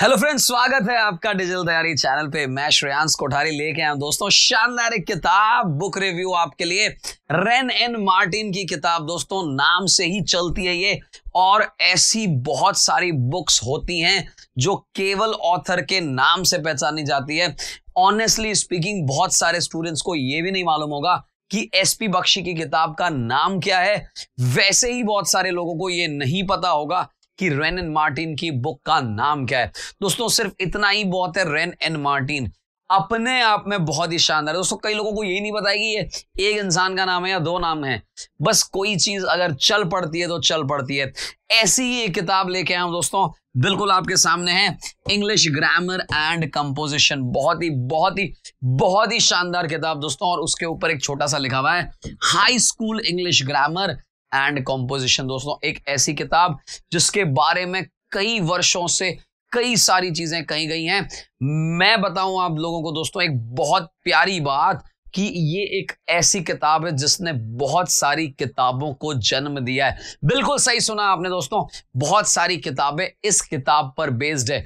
hello friends स्वागत है आपका डिजिटल तैयारी चैनल पे मैं श्रेयांश कोठारी लेके आया दोस्तों शानदार एक किताब बुक रिव्यू आपके लिए रेन एन मार्टिन की किताब दोस्तों नाम से ही चलती है ये और ऐसी बहुत सारी बुक्स होती हैं जो केवल ऑथर के नाम से पहचानी जाती है ऑनेस्टली स्पीकिंग बहुत सारे स्टूडेंट्स को ये भी नहीं मालूम होगा कि एसपी बख्शी की किताब का नाम क्या है वैसे ही बहुत सारे लोगों को ये नहीं पता होगा कि रेन एंड मार्टिन की बुक का नाम क्या है दोस्तों सिर्फ इतना ही बहुत है रेन एंड मार्टिन अपने आप में बहुत ही शानदार है दोस्तों कई लोगों को यही नहीं पता है कि ये एक इंसान का नाम है या दो नाम है बस कोई चीज अगर चल पड़ती है तो चल पड़ती है ऐसी ही एक किताब लेके आया हूं दोस्तों बिल्कुल आपके सामने है इंग्लिश ग्रामर एंड कंपोजिशन बहुत ही बहुत ही बहुत ही शानदार किताब दोस्तों और उसके ऊपर एक छोटा सा लिखा हुआ है high school English grammar and composition दोस्तों एक ऐसी किताब जिसके बारे में कई वर्षों से कई सारी चीजें कही गई हैं मैं बताऊं आप लोगों को दोस्तों एक बहुत प्यारी बात कि ये एक ऐसी किताब है जिसने बहुत सारी किताबों को जन्म दिया है बिल्कुल सही सुना आपने दोस्तों बहुत सारी किताबें इस किताब पर बेस्ड है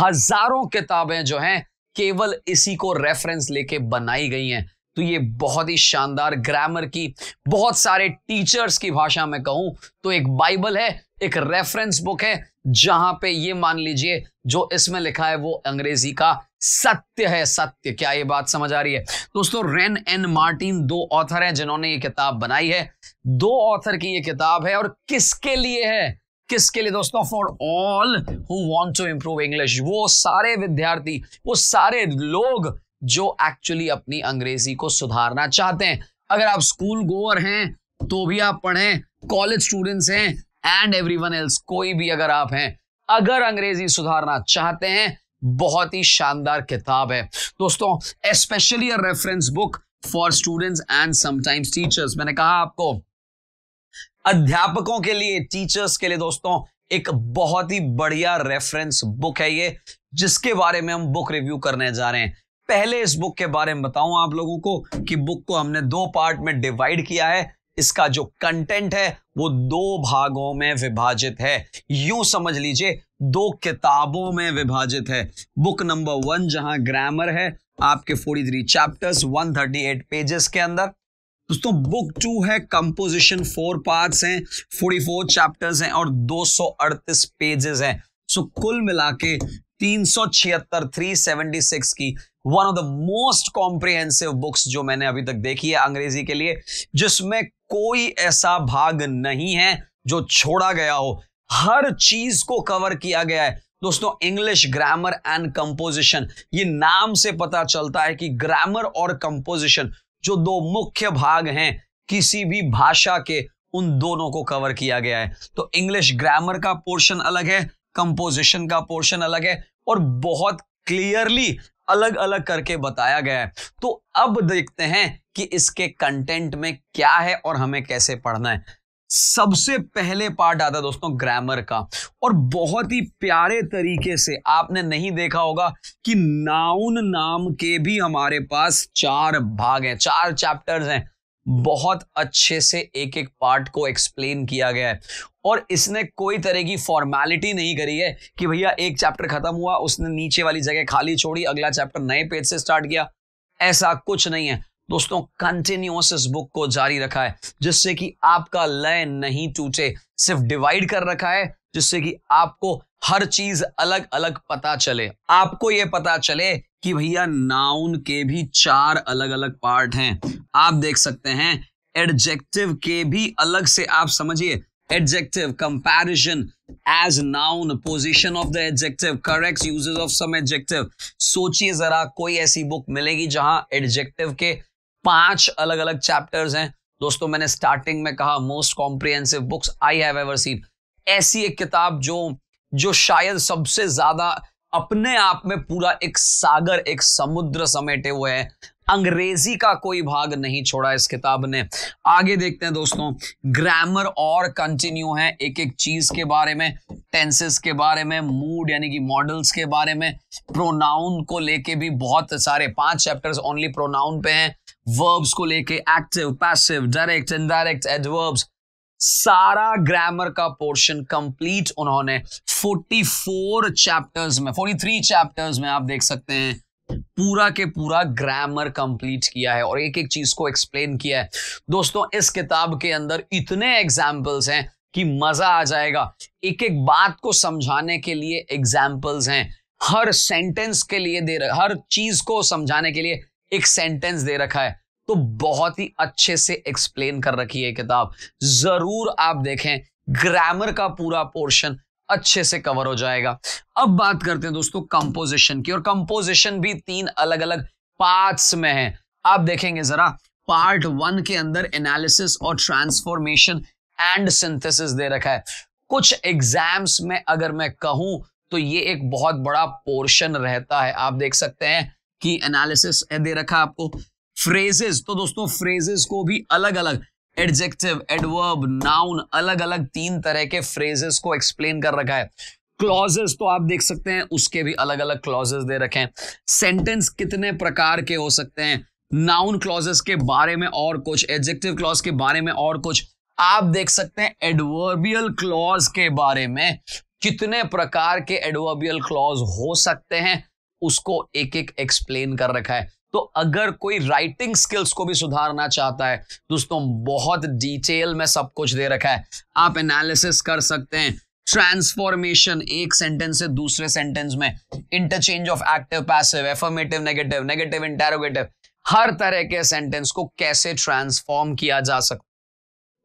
हजारों किताबें जो हैं केवल इसी को रेफरेंस लेके बनाई गई हैं तो ये बहुत ही शानदार ग्रामर की बहुत सारे टीचर्स की भाषा में कहूं तो एक बाइबल है एक रेफरेंस बुक है जहां पे ये मान लीजिए जो इसमें लिखा है वो अंग्रेजी का सत्य है सत्य क्या ये बात समझ आ रही है दोस्तों रेन एन मार्टिन दो ऑथर हैं जिन्होंने ये किताब बनाई है दो ऑथर की ये किताब है और किसके लिए है किसके लिए दोस्तों for all who want to improve English वो सारे विद्यार्थी वो सारे लोग जो एक्चुअली अपनी अंग्रेजी को सुधारना चाहते हैं अगर आप स्कूल गोअर हैं तो भी आप पढ़ें कॉलेज स्टूडेंट्स हैं एंड एवरीवन एल्स कोई भी अगर आप हैं अगर अंग्रेजी सुधारना चाहते हैं बहुत ही शानदार किताब है दोस्तों specially a reference book for students and sometimes teachers मैंने कहा आपको अध्यापकों के लिए टीचर्स के लिए दोस्तों एक बहुत ही बढ़िया रेफरेंस बुक है ये जिसके बारे में हम बुक रिव्यू करने जा रहे हैं पहले इस बुक के बारे में बताऊं आप लोगों को कि बुक को हमने दो पार्ट में डिवाइड किया है इसका जो कंटेंट है वो दो भागों में विभाजित है यूं समझ लीजिए दो किताबों में विभाजित है बुक नंबर वन जहां ग्रामर है आपके 43 चैप्टर्स 138 पेजेस के अंदर दोस्तों बुक टू है कंपोजिशन फोर पार्ट्स हैं 44 चैप्टर्स हैं और 238 पेजेस हैं सो कुल मिला के तीन सौ की one of the most comprehensive books जो मैंने अभी तक देखी है अंग्रेजी के लिए जिसमें कोई ऐसा भाग नहीं है जो छोड़ा गया हो हर चीज को कवर किया गया है दोस्तों इंग्लिश ग्रामर एंड कंपोजिशन ये नाम से पता चलता है कि ग्रामर और कंपोजिशन जो दो मुख्य भाग हैं किसी भी भाषा के उन दोनों को कवर किया गया है तो इंग्लिश ग्रामर का पोर्शन अलग है कंपोजिशन का पोर्शन अलग है और बहुत क्लियरली अलग अलग करके बताया गया है तो अब देखते हैं कि इसके कंटेंट में क्या है और हमें कैसे पढ़ना है सबसे पहले पार्ट आता है दोस्तों ग्रामर का और बहुत ही प्यारे तरीके से आपने नहीं देखा होगा कि नाउन नाम के भी हमारे पास चार भाग हैं चार चैप्टर्स हैं बहुत अच्छे से एक एक पार्ट को एक्सप्लेन किया गया है और इसने कोई तरह की फॉर्मेलिटी नहीं करी है कि भैया एक चैप्टर खत्म हुआ उसने नीचे वाली जगह खाली छोड़ी अगला चैप्टर नए पेज से स्टार्ट किया ऐसा कुछ नहीं है दोस्तों कंटिन्यूस इस बुक को जारी रखा है जिससे कि आपका लय नहीं टूटे सिर्फ डिवाइड कर रखा है जिससे कि आपको हर चीज अलग अलग पता चले आपको यह पता चले कि भैया नाउन के भी चार अलग अलग पार्ट हैं आप देख सकते हैं एडजेक्टिव के भी अलग से आप समझिए adjective comparison as noun position of the adjective correct uses of some adjective सोचिए जरा कोई ऐसी बुक मिलेगी जहां एडजेक्टिव के पांच अलग अलग चैप्टर्स हैं दोस्तों मैंने स्टार्टिंग में कहा most comprehensive books I have ever seen ऐसी एक किताब जो जो शायद सबसे ज्यादा अपने आप में पूरा एक सागर एक समुद्र समेटे हुए हैं अंग्रेजी का कोई भाग नहीं छोड़ा इस किताब ने आगे देखते हैं दोस्तों ग्रामर और कंटिन्यू है एक एक चीज के बारे में टेंसेस के बारे में मूड यानी कि मॉडल्स के बारे में प्रोनाउन को लेके भी बहुत सारे पांच चैप्टर्स ओनली प्रोनाउन पे हैं वर्ब्स को लेके active passive direct indirect adverbs सारा ग्रामर का पोर्शन कंप्लीट उन्होंने 44 चैप्टर्स में 43 चैप्टर्स में आप देख सकते हैं पूरा के पूरा ग्रामर कंप्लीट किया है और एक एक चीज को एक्सप्लेन किया है दोस्तों इस किताब के अंदर इतने एग्जाम्पल्स हैं कि मजा आ जाएगा एक एक बात को समझाने के लिए एग्जाम्पल्स हैं हर सेंटेंस के लिए दे रहा हर चीज को समझाने के लिए एक सेंटेंस दे रखा है तो बहुत ही अच्छे से एक्सप्लेन कर रखी है किताब जरूर आप देखें ग्रामर का पूरा पोर्शन अच्छे से कवर हो जाएगा अब बात करते हैं दोस्तों कंपोजिशन की और कंपोजिशन भी तीन अलग अलग पार्ट्स में है आप देखेंगे जरा पार्ट वन के अंदर एनालिसिस और ट्रांसफॉर्मेशन एंड सिंथेसिस दे रखा है कुछ एग्जाम्स में अगर मैं कहूं तो ये एक बहुत बड़ा पोर्शन रहता है आप देख सकते हैं कि एनालिसिस दे रखा है आपको फ्रेजेस तो दोस्तों फ्रेजेस को भी अलग अलग एडजेक्टिव एडवर्ब नाउन अलग अलग तीन तरह के फ्रेजेस को एक्सप्लेन कर रखा है क्लॉजेस तो आप देख सकते हैं उसके भी अलग अलग क्लॉजेस दे रखे हैं सेंटेंस कितने प्रकार के हो सकते हैं नाउन क्लॉजेस के बारे में और कुछ एडजेक्टिव क्लॉज के बारे में और कुछ आप देख सकते हैं एडवर्बियल क्लॉज के बारे में कितने प्रकार के एडवर्बियल क्लॉज हो सकते हैं उसको एक एक एक्सप्लेन कर रखा है तो अगर कोई राइटिंग स्किल्स को भी सुधारना चाहता है दोस्तों बहुत डिटेल में सब कुछ दे रखा है आप एनालिसिस कर सकते हैं ट्रांसफॉर्मेशन एक सेंटेंस से दूसरे सेंटेंस में interchange of active passive affirmative negative negative interrogative हर तरह के सेंटेंस को कैसे ट्रांसफॉर्म किया जा सकता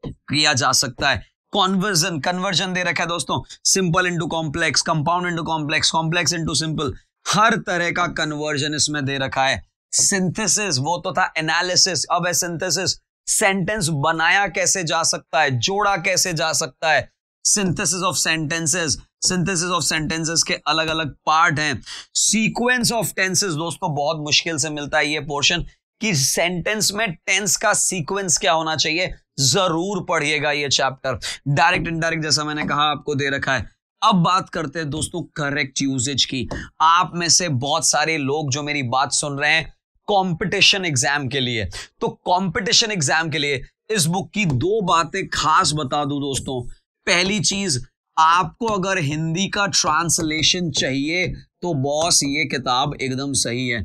किया जा सकता है कॉन्वर्जन कन्वर्जन दे रखा है दोस्तों simple into complex compound into complex complex into simple हर तरह का कन्वर्जन इसमें दे रखा है सिंथेसिस वो तो था एनालिसिस अब है सिंथेसिस सेंटेंस बनाया कैसे जा सकता है जोड़ा कैसे जा सकता है synthesis of sentences synthesis of sentences के अलग अलग पार्ट हैं सीक्वेंस ऑफ टेंसेस दोस्तों बहुत मुश्किल से मिलता है ये पोर्शन कि सेंटेंस में टेंस का सीक्वेंस क्या होना चाहिए जरूर पढ़िएगा ये चैप्टर डायरेक्ट इनडायरेक्ट जैसा मैंने कहा आपको दे रखा है अब बात करते हैं दोस्तों करेक्ट यूजेज की आप में से बहुत सारे लोग जो मेरी बात सुन रहे हैं कंपटीशन एग्जाम के लिए तो कंपटीशन एग्जाम के लिए इस बुक की दो बातें खास बता दू दोस्तों पहली चीज आपको अगर हिंदी का ट्रांसलेशन चाहिए तो बॉस ये किताब एकदम सही है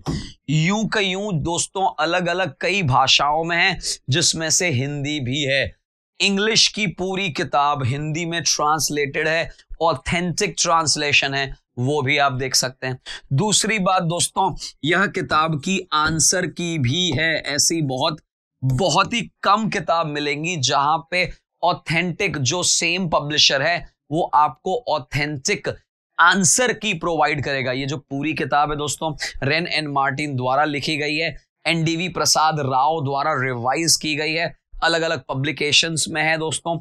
यूं का यूं दोस्तों अलग अलग कई भाषाओं में है जिसमें से हिंदी भी है इंग्लिश की पूरी किताब हिंदी में ट्रांसलेटेड है ऑथेंटिक ट्रांसलेशन है वो भी आप देख सकते हैं दूसरी बात दोस्तों यह किताब की आंसर की भी है ऐसी बहुत बहुत ही कम किताब मिलेंगी जहां पे ऑथेंटिक जो सेम पब्लिशर है वो आपको ऑथेंटिक आंसर की प्रोवाइड करेगा ये जो पूरी किताब है दोस्तों रेन एंड मार्टिन द्वारा लिखी गई है एनडीवी प्रसाद राव द्वारा रिवाइज की गई है अलग अलग पब्लिकेशंस में है दोस्तों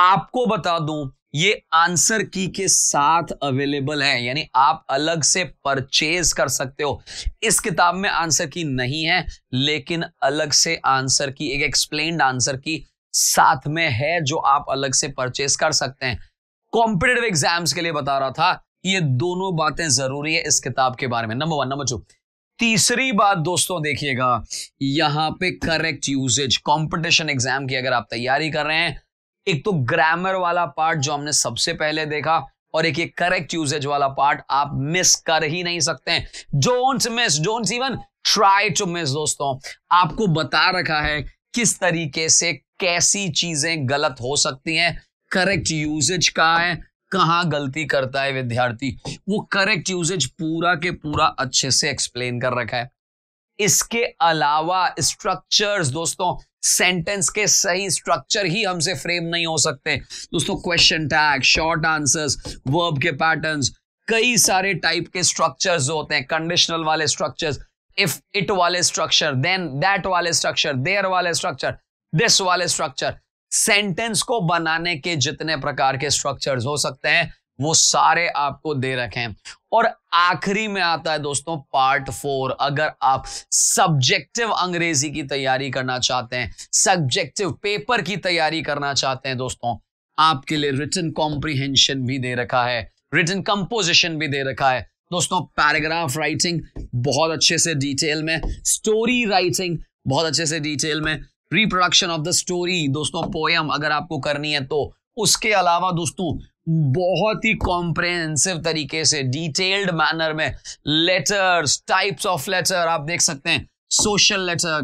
आपको बता दूं ये आंसर की के साथ अवेलेबल है यानी आप अलग से परचेज कर सकते हो इस किताब में आंसर की नहीं है लेकिन अलग से आंसर की एक एक्सप्लेन आंसर की साथ में है जो आप अलग से परचेज कर सकते हैं कॉम्पिटेटिव एग्जाम्स के लिए बता रहा था ये दोनों बातें जरूरी है इस किताब के बारे में नंबर वन नंबर टू तीसरी बात दोस्तों देखिएगा यहां पे करेक्ट यूजेज कंपटीशन एग्जाम की अगर आप तैयारी कर रहे हैं एक तो ग्रामर वाला पार्ट जो हमने सबसे पहले देखा और एक एक करेक्ट यूजेज वाला पार्ट आप मिस कर ही नहीं सकते हैं don't miss don't even try to miss दोस्तों आपको बता रखा है किस तरीके से कैसी चीजें गलत हो सकती हैं करेक्ट यूजेज का है कहां गलती करता है विद्यार्थी वो करेक्ट यूजेज पूरा के पूरा अच्छे से एक्सप्लेन कर रखा है इसके अलावा स्ट्रक्चर्स दोस्तों सेंटेंस के सही स्ट्रक्चर ही हमसे फ्रेम नहीं हो सकते दोस्तों question tag short answers verb के पैटर्न्स कई सारे टाइप के स्ट्रक्चर्स होते हैं कंडीशनल वाले स्ट्रक्चर्स इफ इट वाले स्ट्रक्चर देन दैट वाले स्ट्रक्चर देयर वाले स्ट्रक्चर दिस वाले स्ट्रक्चर सेंटेंस को बनाने के जितने प्रकार के स्ट्रक्चर्स हो सकते हैं वो सारे आपको दे रखे हैं और आखिरी में आता है दोस्तों पार्ट फोर अगर आप सब्जेक्टिव अंग्रेजी की तैयारी करना चाहते हैं सब्जेक्टिव पेपर की तैयारी करना चाहते हैं दोस्तों आपके लिए रिटर्न कॉम्प्रिहेंशन भी दे रखा है रिटर्न कंपोजिशन भी दे रखा है दोस्तों पैराग्राफ राइटिंग बहुत अच्छे से डिटेल में स्टोरी राइटिंग बहुत अच्छे से डिटेल में रिप्रोडक्शन ऑफ द स्टोरी दोस्तों पोयम अगर आपको करनी है तो उसके अलावा दोस्तों बहुत ही कॉम्प्रेहेंसिव तरीके से डिटेल्ड मैनर में लेटर्स टाइप्स ऑफ लेटर आप देख सकते हैं social letter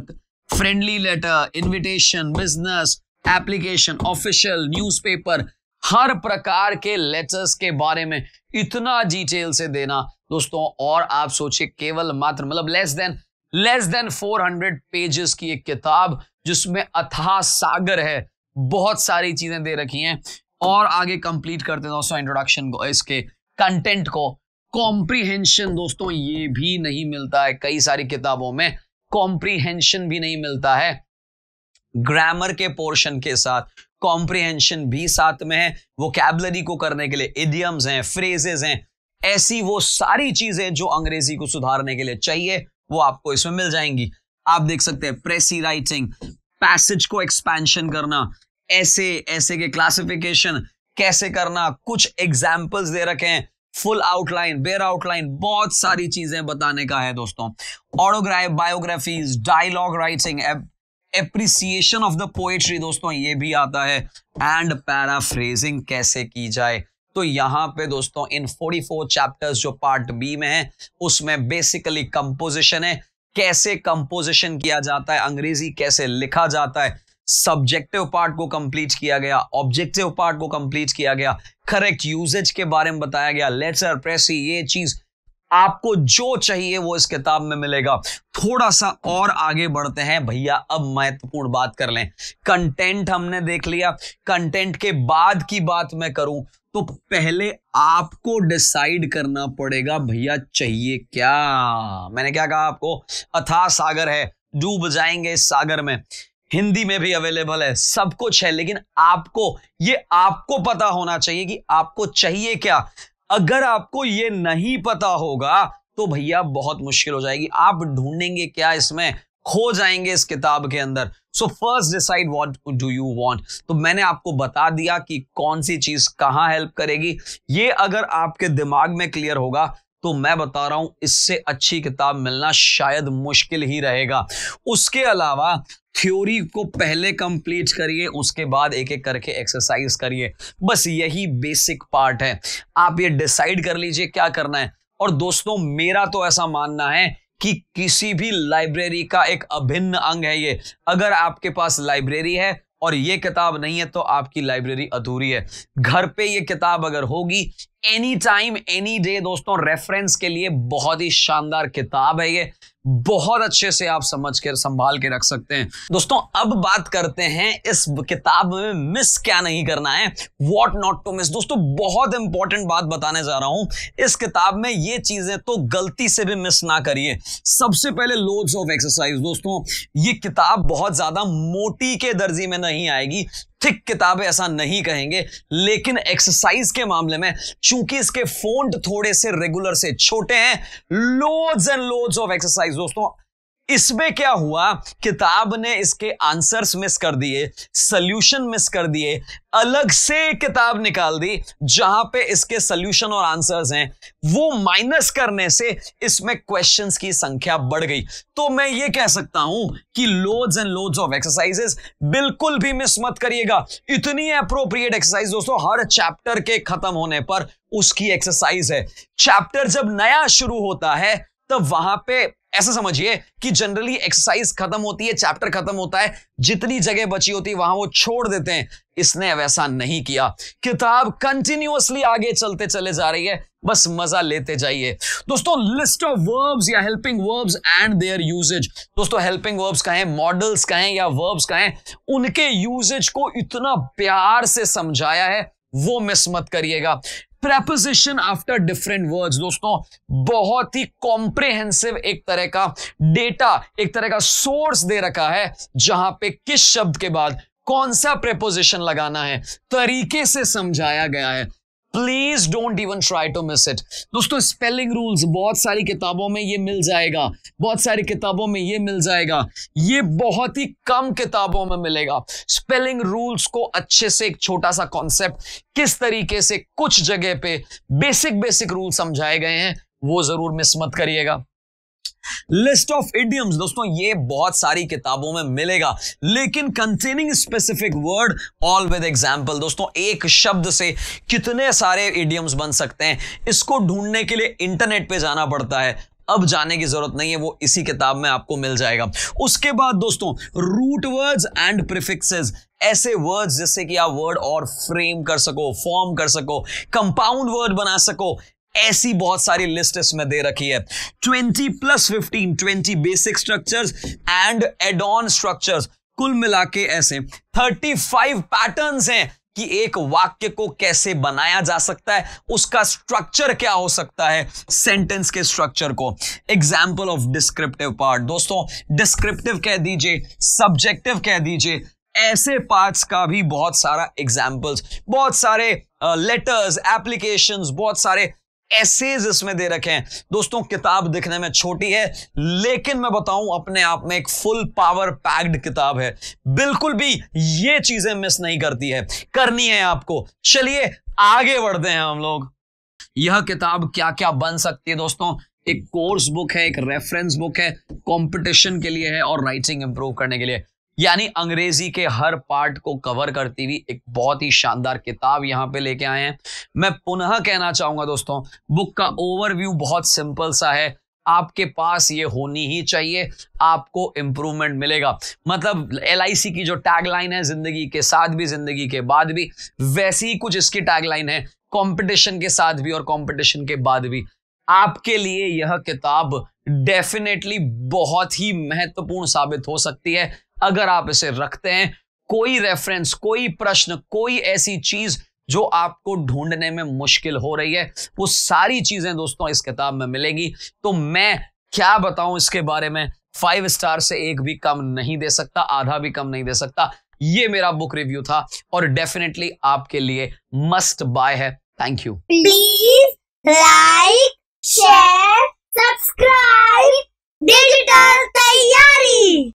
friendly letter invitation business application official newspaper हर प्रकार के लेटर्स के बारे में इतना डिटेल से देना दोस्तों और आप सोचिए केवल मात्र मतलब less than less than 400 pages की एक किताब जिसमें अथाह सागर है बहुत सारी चीजें दे रखी हैं और आगे कंप्लीट करते हैं दोस्तों इंट्रोडक्शन को इसके कंटेंट को कॉम्प्रीहेंशन दोस्तों ये भी नहीं मिलता है कई सारी किताबों में कॉम्प्रीहेंशन भी नहीं मिलता है ग्रामर के पोर्शन के साथ कॉम्प्रीहेंशन भी साथ में है वो कैबलरी को करने के लिए इडियम्स हैं फ्रेजेस हैं ऐसी वो सारी चीजें जो अंग्रेजी को सुधारने के लिए चाहिए वो आपको इसमें मिल जाएंगी आप देख सकते हैं प्रेसी राइटिंग पैसेज को एक्सपेंशन करना ऐसे ऐसे के क्लासिफिकेशन कैसे करना कुछ एग्जाम्पल्स दे रखे हैं फुल आउटलाइन बेर आउटलाइन बहुत सारी चीजें बताने का है दोस्तों autograph biographies dialogue writing appreciation of the poetry दोस्तों ये भी आता है एंड पैराफ्रेजिंग कैसे की जाए तो यहाँ पे दोस्तों इन 44 चैप्टर्स जो पार्ट बी में है उसमें बेसिकली कंपोजिशन है कैसे कंपोजिशन किया जाता है अंग्रेजी कैसे लिखा जाता है सब्जेक्टिव पार्ट को कंप्लीट किया गया ऑब्जेक्टिव पार्ट को कंप्लीट किया गया करेक्ट यूजेज के बारे में बताया गया लेटर प्रेसी ये चीज आपको जो चाहिए वो इस किताब में मिलेगा थोड़ा सा और आगे बढ़ते हैं भैया अब महत्वपूर्ण बात कर लें कंटेंट हमने देख लिया कंटेंट के बाद की बात मैं करूं तो पहले आपको डिसाइड करना पड़ेगा भैया चाहिए क्या मैंने क्या कहा आपको अथा सागर है डूब जाएंगे इस सागर में हिंदी में भी अवेलेबल है सब कुछ है लेकिन आपको ये आपको पता होना चाहिए कि आपको चाहिए क्या अगर आपको ये नहीं पता होगा तो भैया बहुत मुश्किल हो जाएगी आप ढूंढेंगे क्या इसमें खो जाएंगे इस किताब के अंदर so first decide what do you want तो मैंने आपको बता दिया कि कौन सी चीज कहां हेल्प करेगी ये अगर आपके दिमाग में क्लियर होगा तो मैं बता रहा हूं इससे अच्छी किताब मिलना शायद मुश्किल ही रहेगा उसके अलावा थ्योरी को पहले कंप्लीट करिए उसके बाद एक एक करके एक्सरसाइज करिए बस यही बेसिक पार्ट है आप ये डिसाइड कर लीजिए क्या करना है और दोस्तों मेरा तो ऐसा मानना है कि किसी भी लाइब्रेरी का एक अभिन्न अंग है ये अगर आपके पास लाइब्रेरी है और ये किताब नहीं है तो आपकी लाइब्रेरी अधूरी है घर पे ये किताब अगर होगी एनी टाइम एनी डे दोस्तों रेफरेंस के लिए बहुत ही शानदार किताब है ये बहुत अच्छे से आप समझ कर संभाल के रख सकते हैं दोस्तों अब बात करते हैं इस किताब में मिस क्या नहीं करना है वॉट नॉट टू मिस दोस्तों बहुत इंपॉर्टेंट बात बताने जा रहा हूं इस किताब में ये चीजें तो गलती से भी मिस ना करिए सबसे पहले लोड्स ऑफ एक्सरसाइज दोस्तों ये किताब बहुत ज्यादा मोटी के दर्जी में नहीं आएगी थिक किताब है ऐसा नहीं कहेंगे लेकिन एक्सरसाइज के मामले में चूंकि इसके फोन थोड़े से रेगुलर से छोटे हैं loads and loads of exercise दोस्तों इसमें क्या हुआ किताब ने इसके आंसर्स मिस कर दिए सल्यूशन मिस कर दिए अलग से किताब निकाल दी जहां पे इसके सल्यूशन और आंसर्स हैं वो माइनस करने से इसमें क्वेश्चंस की संख्या बढ़ गई तो मैं ये कह सकता हूं कि loads and loads of exercises बिल्कुल भी मिस मत करिएगा इतनी अप्रोप्रिएट एक्सरसाइज दोस्तों हर चैप्टर के खत्म होने पर उसकी एक्सरसाइज है चैप्टर जब नया शुरू होता है तब वहां पे ऐसा समझिए कि जनरली एक्सरसाइज खत्म होती है चैप्टर खत्म होता है जितनी जगह बची होती है वहां वो छोड़ देते हैं इसने वैसा नहीं किया किताब कंटिन्यूअसली आगे चलते चले जा रही है बस मजा लेते जाइए दोस्तों लिस्ट ऑफ वर्ब्स या helping verbs and their usage दोस्तों हेल्पिंग वर्ब्स कहें मॉडल्स कहें या वर्ब्स कहें उनके यूजेज को इतना प्यार से समझाया है वो मिस मत करिएगा प्रेपोजिशन आफ्टर डिफरेंट वर्ड्स दोस्तों बहुत ही कॉम्प्रिहेंसिव एक तरह का डेटा एक तरह का सोर्स दे रखा है जहां पे किस शब्द के बाद कौन सा प्रेपोजिशन लगाना है तरीके से समझाया गया है please don't even try to miss it दोस्तों स्पेलिंग रूल्स बहुत सारी किताबों में ये मिल जाएगा बहुत सारी किताबों में ये मिल जाएगा ये बहुत ही कम किताबों में मिलेगा स्पेलिंग रूल्स को अच्छे से एक छोटा सा कॉन्सेप्ट किस तरीके से कुछ जगह पे बेसिक बेसिक रूल समझाए गए हैं वो जरूर मिस मत करिएगा लिस्ट ऑफ इडियम्स दोस्तों ये बहुत सारी किताबों में मिलेगा लेकिन containing specific word all with example दोस्तों एक शब्द से कितने सारे इडियम्स बन सकते हैं इसको ढूंढने के लिए इंटरनेट पे जाना पड़ता है अब जाने की जरूरत नहीं है वो इसी किताब में आपको मिल जाएगा उसके बाद दोस्तों रूट वर्ड्स एंड प्रिफिक्सेस ऐसे वर्ड्स जिससे कि आप वर्ड और फ्रेम कर सको फॉर्म कर सको कंपाउंड वर्ड बना सको ऐसी बहुत सारी लिस्ट इसमें दे रखी है 20 plus 15 20 basic structures and add on structures कुल मिला के ऐसे 35 पैटर्न्स हैं कि एक वाक्य को कैसे बनाया जा सकता है उसका स्ट्रक्चर क्या हो सकता है सेंटेंस के स्ट्रक्चर को एग्जाम्पल ऑफ डिस्क्रिप्टिव पार्ट दोस्तों डिस्क्रिप्टिव कह दीजिए सब्जेक्टिव कह दीजिए ऐसे पार्ट्स का भी बहुत सारा एग्जाम्पल्स बहुत सारे लेटर्स uh, एप्लीकेशंस बहुत सारे एसेज इसमें दे रखे हैं दोस्तों किताब दिखने में छोटी है लेकिन मैं बताऊं अपने आप में एक फुल पावर पैक्ड किताब है बिल्कुल भी ये चीजें मिस नहीं करती है करनी है आपको चलिए आगे बढ़ते हैं हम लोग यह किताब क्या क्या बन सकती है दोस्तों एक कोर्स बुक है एक रेफरेंस बुक है कंपटीशन के लिए है और राइटिंग इंप्रूव करने के लिए यानी अंग्रेजी के हर पार्ट को कवर करती हुई एक बहुत ही शानदार किताब यहाँ पे लेके आए हैं मैं पुनः कहना चाहूंगा दोस्तों बुक का ओवरव्यू बहुत सिंपल सा है आपके पास ये होनी ही चाहिए आपको इंप्रूवमेंट मिलेगा मतलब एल की जो टैगलाइन है जिंदगी के साथ भी जिंदगी के बाद भी वैसी ही कुछ इसकी टैगलाइन है कंपटीशन के साथ भी और कंपटीशन के बाद भी आपके लिए यह किताब डेफिनेटली बहुत ही महत्वपूर्ण साबित हो सकती है अगर आप इसे रखते हैं कोई रेफरेंस कोई प्रश्न कोई ऐसी चीज जो आपको ढूंढने में मुश्किल हो रही है वो सारी चीजें दोस्तों इस किताब में मिलेगी तो मैं क्या बताऊं इसके बारे में फाइव स्टार से एक भी कम नहीं दे सकता आधा भी कम नहीं दे सकता ये मेरा बुक रिव्यू था और डेफिनेटली आपके लिए मस्ट बाय है thank you please like share subscribe digital तैयारी